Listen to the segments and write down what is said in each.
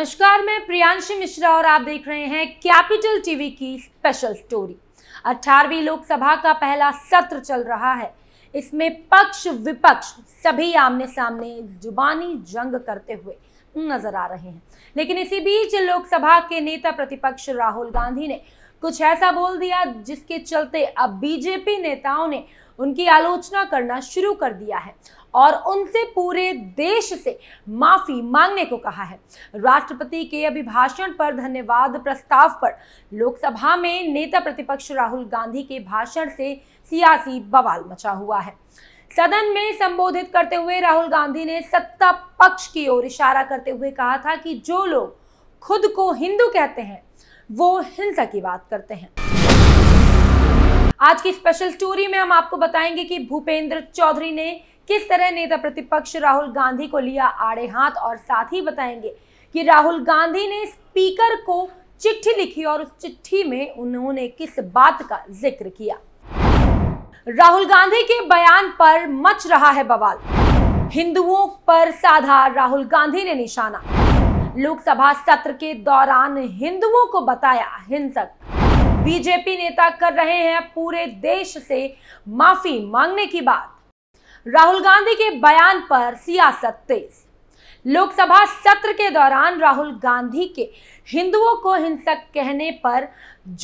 नमस्कार मैं प्रियांशी मिश्रा और आप देख रहे हैं कैपिटल टीवी की स्पेशल स्टोरी 18वीं लोकसभा का पहला सत्र चल रहा है इसमें पक्ष विपक्ष सभी आमने सामने जुबानी जंग करते हुए नजर आ रहे हैं लेकिन इसी बीच लोकसभा के नेता प्रतिपक्ष राहुल गांधी ने कुछ ऐसा बोल दिया जिसके चलते अब बीजेपी नेताओं ने उनकी आलोचना करना शुरू कर दिया है और उनसे पूरे देश से माफी मांगने को कहा है राष्ट्रपति के अभिभाषण पर धन्यवाद प्रस्ताव पर लोकसभा में नेता प्रतिपक्ष राहुल गांधी के भाषण से सियासी बवाल मचा हुआ है सदन में संबोधित करते हुए राहुल गांधी ने सत्ता पक्ष की ओर इशारा करते हुए कहा था कि जो लोग खुद को हिंदू कहते हैं वो हिंसा की बात करते हैं आज की स्पेशल स्टोरी में हम आपको बताएंगे कि भूपेंद्र चौधरी ने किस तरह नेता प्रतिपक्ष राहुल गांधी को लिया आड़े हाथ और साथ ही बताएंगे कि राहुल गांधी ने स्पीकर को चिट्ठी लिखी और उस चिट्ठी में उन्होंने किस बात का जिक्र किया राहुल गांधी के बयान पर मच रहा है बवाल हिंदुओं पर साधा राहुल गांधी ने निशाना लोकसभा सत्र के दौरान हिंदुओं को बताया हिंसक बीजेपी नेता कर रहे हैं पूरे देश से माफी मांगने की बात राहुल गांधी के बयान पर सियासत तेज लोकसभा सत्र के दौरान राहुल गांधी के हिंदुओं को हिंसक कहने पर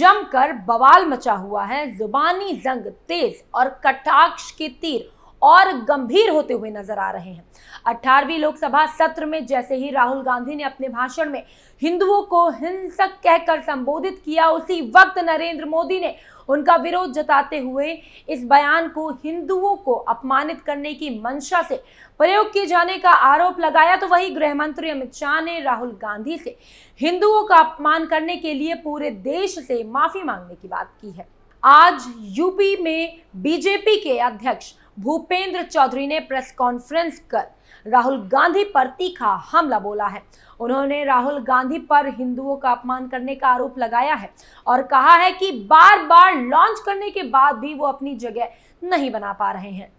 जमकर बवाल मचा हुआ है जुबानी जंग तेज और कटाक्ष के तीर और गंभीर होते हुए नजर आ रहे हैं अठारहवीं लोकसभा सत्र में जैसे ही राहुल गांधी ने अपने भाषण में हिंदुओं को हिंसक कहकर संबोधित किया उसी वक्त नरेंद्र मोदी ने उनका विरोध जताते हुए इस बयान को हिंदुओं को अपमानित करने की मंशा से प्रयोग किए जाने का आरोप लगाया तो वही गृह मंत्री अमित शाह ने राहुल गांधी से हिंदुओं का अपमान करने के लिए पूरे देश से माफी मांगने की बात की है आज यूपी में बीजेपी के अध्यक्ष भूपेंद्र चौधरी ने प्रेस कॉन्फ्रेंस कर राहुल गांधी पर तीखा हमला बोला है उन्होंने राहुल गांधी पर हिंदुओं का अपमान करने का आरोप लगाया है और कहा है कि बार बार लॉन्च करने के बाद भी वो अपनी जगह नहीं बना पा रहे हैं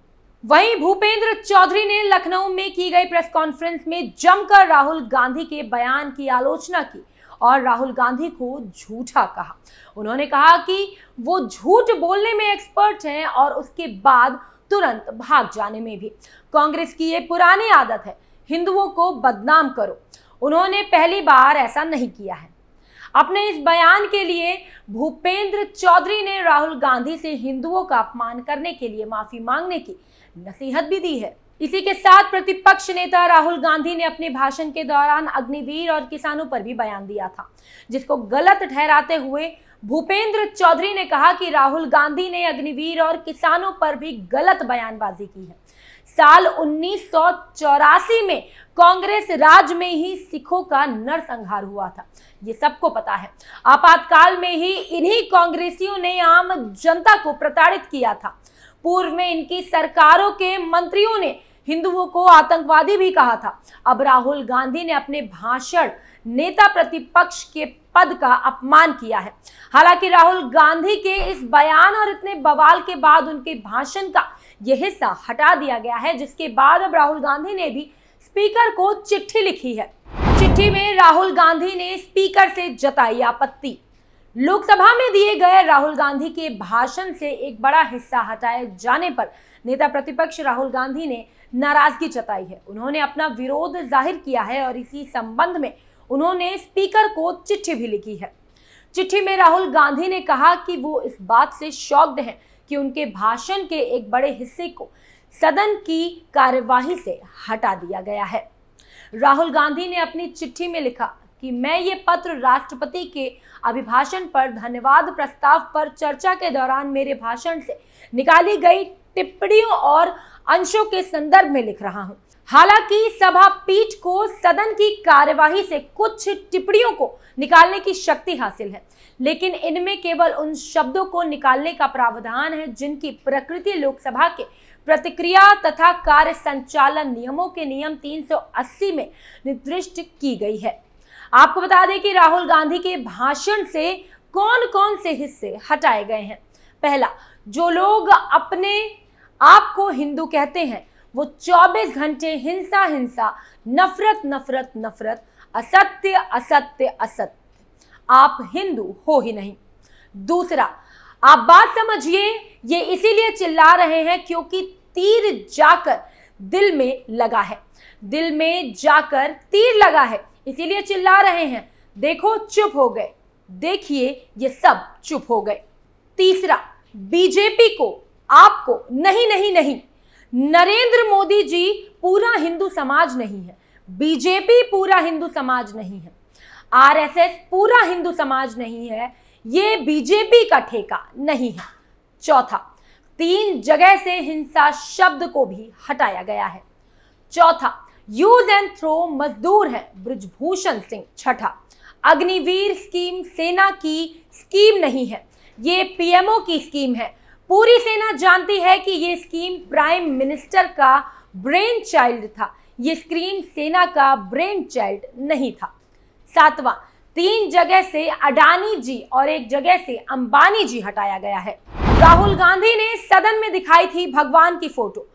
वहीं भूपेंद्र चौधरी ने लखनऊ में की गई प्रेस कॉन्फ्रेंस में जमकर राहुल गांधी के बयान की आलोचना की और राहुल गांधी को झूठा कहा उन्होंने कहा कि वो झूठ बोलने में एक्सपर्ट हैं और उसके बाद तुरंत भाग जाने में भी कांग्रेस की ये पुरानी आदत है हिंदुओं को बदनाम करो उन्होंने पहली बार ऐसा नहीं किया है अपने इस बयान के लिए भूपेंद्र चौधरी ने राहुल गांधी से हिंदुओं का अपमान करने के लिए माफी मांगने की नसीहत भी दी है इसी के साथ प्रतिपक्ष नेता राहुल गांधी ने अपने भाषण के दौरान अग्निवीर और किसानों पर भी बयान दिया था जिसको गलत ठहराते हुए भूपेंद्र चौधरी ने कहा कि राहुल गांधी ने अग्निवीर और किसानों पर भी गलत बयानबाजी की है साल उन्नीस में कांग्रेस राज में ही सिखों का नरसंहार हुआ था ये सबको पता है आपातकाल में ही इन्हीं कांग्रेसियों ने आम जनता को प्रताड़ित किया था पूर्व में इनकी सरकारों के मंत्रियों ने हिंदुओं को आतंकवादी भी कहा था अब राहुल गांधी ने अपने भाषण नेता प्रतिपक्ष के पद का अपमान किया है हालांकि राहुल गांधी के इस बयान और इतने बवाल के बाद उनके भाषण का यह हिस्सा हटा दिया गया है जिसके बाद अब राहुल गांधी ने भी स्पीकर को चिट्ठी लिखी है चिट्ठी में राहुल गांधी ने स्पीकर से जताई आपत्ति लोकसभा में दिए गए राहुल गांधी के भाषण से एक बड़ा हिस्सा हटाए जाने पर नेता प्रतिपक्ष राहुल गांधी ने नाराजगी जताई है उन्होंने अपना विरोध जाहिर किया है और इसी संबंध में उन्होंने स्पीकर को चिट्ठी भी लिखी है चिट्ठी में राहुल गांधी ने कहा कि वो इस बात से शॉक्ड हैं कि उनके भाषण के एक बड़े हिस्से को सदन की कार्यवाही से हटा दिया गया है राहुल गांधी ने अपनी चिट्ठी में लिखा कि मैं ये पत्र राष्ट्रपति के अभिभाषण पर धन्यवाद प्रस्ताव पर चर्चा के दौरान मेरे भाषण से निकाली गई टिप्पणियों और अंशों के संदर्भ में लिख रहा हूं हालांकि सभा पीठ को सदन की कार्यवाही से कुछ टिप्पणियों को निकालने की शक्ति हासिल है लेकिन इनमें केवल उन शब्दों को निकालने का प्रावधान है जिनकी प्रकृति लोकसभा के प्रतिक्रिया तथा कार्य संचालन नियमों के नियम 380 में निर्दिष्ट की गई है आपको बता दें कि राहुल गांधी के भाषण से कौन कौन से हिस्से हटाए गए हैं पहला जो लोग अपने आपको हिंदू कहते हैं वो 24 घंटे हिंसा हिंसा नफरत नफरत नफरत असत्य असत्य असत्य आप हिंदू हो ही नहीं दूसरा आप बात समझिए ये इसीलिए चिल्ला रहे हैं क्योंकि तीर जाकर दिल में लगा है दिल में जाकर तीर लगा है इसीलिए चिल्ला रहे हैं देखो चुप हो गए देखिए ये सब चुप हो गए तीसरा बीजेपी को आपको नहीं नहीं नहीं नरेंद्र मोदी जी पूरा हिंदू समाज नहीं है बीजेपी पूरा हिंदू समाज नहीं है आरएसएस पूरा हिंदू समाज नहीं है ये बीजेपी का ठेका नहीं है चौथा तीन जगह से हिंसा शब्द को भी हटाया गया है चौथा यूज एंड थ्रो मजदूर है ब्रजभूषण सिंह छठा अग्निवीर स्कीम सेना की स्कीम नहीं है ये पीएमओ की स्कीम है पूरी सेना जानती है कि ये स्कीम प्राइम मिनिस्टर का ब्रेन चाइल्ड था ये स्क्रीन सेना का ब्रेन चाइल्ड नहीं था सातवां तीन जगह से अडानी जी और एक जगह से अंबानी जी हटाया गया है राहुल गांधी ने सदन में दिखाई थी भगवान की फोटो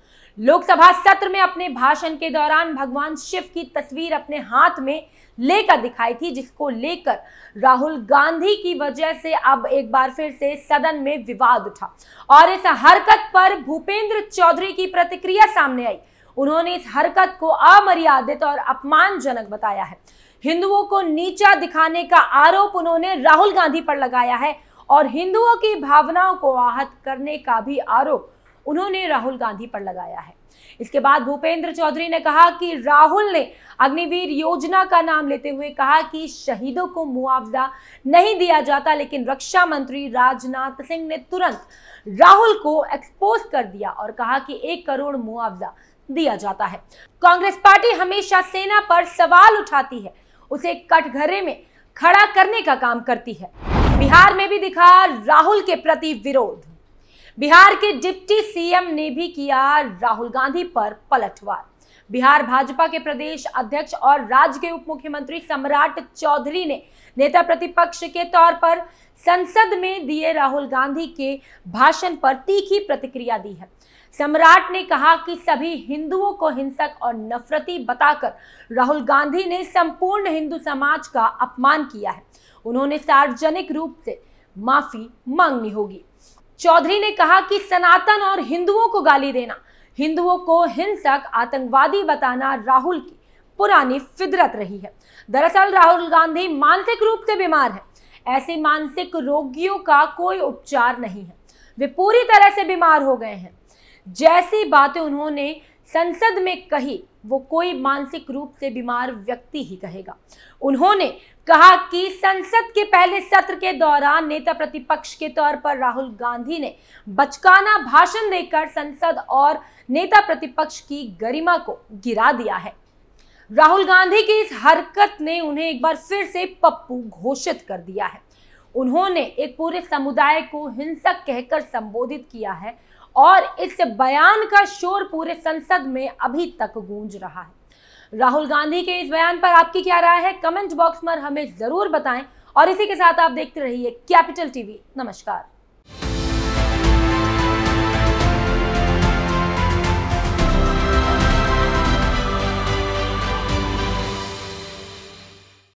लोकसभा सत्र में अपने भाषण के दौरान भगवान शिव की तस्वीर अपने हाथ में लेकर दिखाई थी जिसको लेकर राहुल गांधी की वजह से अब एक बार फिर से सदन में विवाद उठा और इस हरकत पर भूपेंद्र चौधरी की प्रतिक्रिया सामने आई उन्होंने इस हरकत को अमर्यादित और अपमानजनक बताया है हिंदुओं को नीचा दिखाने का आरोप उन्होंने राहुल गांधी पर लगाया है और हिंदुओं की भावनाओं को आहत करने का भी आरोप उन्होंने राहुल गांधी पर लगाया है इसके बाद भूपेंद्र चौधरी ने कहा कि राहुल ने अग्निवीर योजना का नाम लेते हुए कहा कि शहीदों को मुआवजा नहीं दिया जाता लेकिन रक्षा मंत्री राजनाथ सिंह ने तुरंत राहुल को एक्सपोज कर दिया और कहा कि एक करोड़ मुआवजा दिया जाता है कांग्रेस पार्टी हमेशा सेना पर सवाल उठाती है उसे कटघरे में खड़ा करने का काम करती है बिहार में भी दिखा राहुल के प्रति विरोध बिहार के डिप्टी सीएम ने भी किया राहुल गांधी पर पलटवार बिहार भाजपा के प्रदेश अध्यक्ष और राज्य के उप मुख्यमंत्री सम्राट चौधरी ने नेता प्रतिपक्ष के तौर पर संसद में दिए राहुल गांधी के भाषण पर तीखी प्रतिक्रिया दी है सम्राट ने कहा कि सभी हिंदुओं को हिंसक और नफरती बताकर राहुल गांधी ने संपूर्ण हिंदू समाज का अपमान किया है उन्होंने सार्वजनिक रूप से माफी मांगनी होगी चौधरी ने कहा कि सनातन और हिंदुओं को गाली देना हिंदुओं को हिंसक आतंकवादी बताना राहुल की पुरानी फितरत रही है दरअसल राहुल गांधी मानसिक रूप से बीमार है ऐसे मानसिक रोगियों का कोई उपचार नहीं है वे पूरी तरह से बीमार हो गए हैं जैसी बातें उन्होंने संसद में कही वो कोई मानसिक रूप से बीमार व्यक्ति ही कहेगा उन्होंने कहा कि संसद के पहले सत्र के दौरान नेता प्रतिपक्ष के तौर पर राहुल गांधी ने बचकाना भाषण देकर संसद और नेता प्रतिपक्ष की गरिमा को गिरा दिया है राहुल गांधी की इस हरकत ने उन्हें एक बार फिर से पप्पू घोषित कर दिया है उन्होंने एक पूरे समुदाय को हिंसक कहकर संबोधित किया है और इस बयान का शोर पूरे संसद में अभी तक गूंज रहा है राहुल गांधी के इस बयान पर आपकी क्या राय है कमेंट बॉक्स में हमें जरूर बताएं और इसी के साथ आप देखते रहिए कैपिटल टीवी नमस्कार